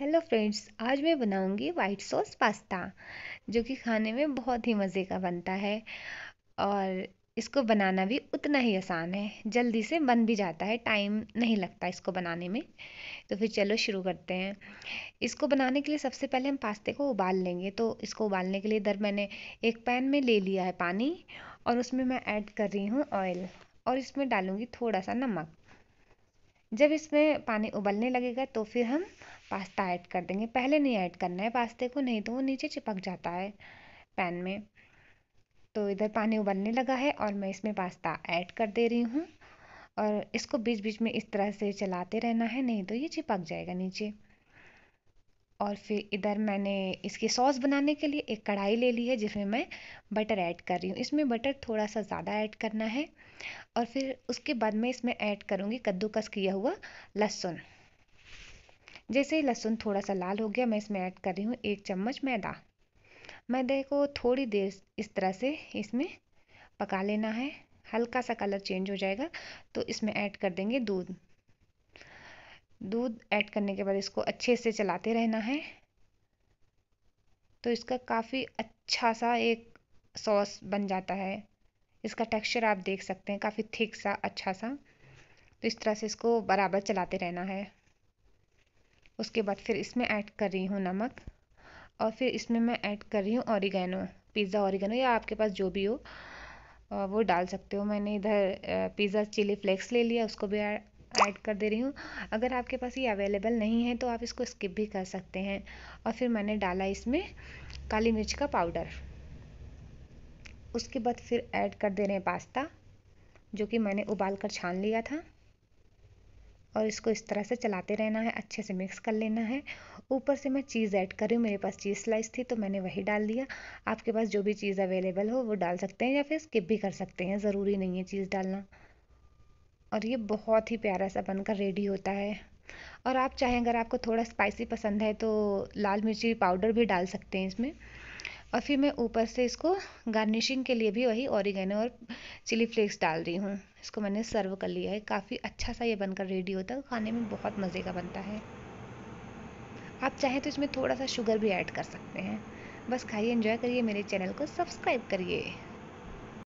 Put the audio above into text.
hello friends आज मैं बनाऊंगी वाइट सॉस पास्ता जो कि खाने में बहुत ही मज़े का बनता है और इसको बनाना भी उतना ही आसान है जल्दी से बन भी जाता है टाइम नहीं लगता इसको बनाने में तो फिर चलो शुरू करते हैं इसको बनाने के लिए सबसे पहले हम पास्ते को उबाल लेंगे तो इसको उबालने के लिए इधर मैंने एक पैन में ले लिया है पानी और उसमें मैं ऐड कर रही हूँ ऑयल और इसमें डालूँगी थोड़ा सा नमक जब इसमें पानी उबलने लगेगा तो फिर हम पास्ता ऐड कर देंगे पहले नहीं ऐड करना है पास्ते को नहीं तो वो नीचे चिपक जाता है पैन में तो इधर पानी उबलने लगा है और मैं इसमें पास्ता ऐड कर दे रही हूँ और इसको बीच बीच में इस तरह से चलाते रहना है नहीं तो ये चिपक जाएगा नीचे और फिर इधर मैंने इसकी सॉस बनाने के लिए एक कढ़ाई ले ली है जिसमें मैं बटर ऐड कर रही हूँ इसमें बटर थोड़ा सा ज़्यादा ऐड करना है और फिर उसके बाद मैं इसमें ऐड करूँगी कद्दूकस किया हुआ लहसुन जैसे ही लहसुन थोड़ा सा लाल हो गया मैं इसमें ऐड कर रही हूँ एक चम्मच मैदा मैदे को थोड़ी देर इस तरह से इसमें पका लेना है हल्का सा कलर चेंज हो जाएगा तो इसमें ऐड कर देंगे दूध दूध ऐड करने के बाद इसको अच्छे से चलाते रहना है तो इसका काफ़ी अच्छा सा एक सॉस बन जाता है इसका टेक्सचर आप देख सकते हैं काफ़ी थिक सा अच्छा सा तो इस तरह से इसको बराबर चलाते रहना है उसके बाद फिर इसमें ऐड कर रही हूँ नमक और फिर इसमें मैं ऐड कर रही हूँ ऑरिगेनो पिज़्ज़ा ऑरिगेनो या आपके पास जो भी हो वो डाल सकते हो मैंने इधर पिज़्ज़ा चिली फ्लेक्स ले लिया उसको भी ऐड कर दे रही हूँ अगर आपके पास ये अवेलेबल नहीं है तो आप इसको स्किप भी कर सकते हैं और फिर मैंने डाला इसमें काली मिर्च का पाउडर उसके बाद फिर ऐड कर दे रहे हैं पास्ता जो कि मैंने उबाल कर छान लिया था और इसको इस तरह से चलाते रहना है अच्छे से मिक्स कर लेना है ऊपर से मैं चीज़ ऐड करी मेरे पास चीज़ स्लाइस थी तो मैंने वही डाल दिया आपके पास जो भी चीज़ अवेलेबल हो वो डाल सकते हैं या फिर स्किप भी कर सकते हैं ज़रूरी नहीं है चीज़ डालना और ये बहुत ही प्यारा सा बनकर रेडी होता है और आप चाहें अगर आपको थोड़ा स्पाइसी पसंद है तो लाल मिर्ची पाउडर भी डाल सकते हैं इसमें और फिर मैं ऊपर से इसको गार्निशिंग के लिए भी वही ऑरिगेनो और चिली फ्लेक्स डाल रही हूँ इसको मैंने सर्व कर लिया है काफ़ी अच्छा सा ये बनकर रेडी होता है खाने में बहुत मज़े का बनता है आप चाहें तो इसमें थोड़ा सा शुगर भी ऐड कर सकते हैं बस खाइए इन्जॉय करिए मेरे चैनल को सब्सक्राइब करिए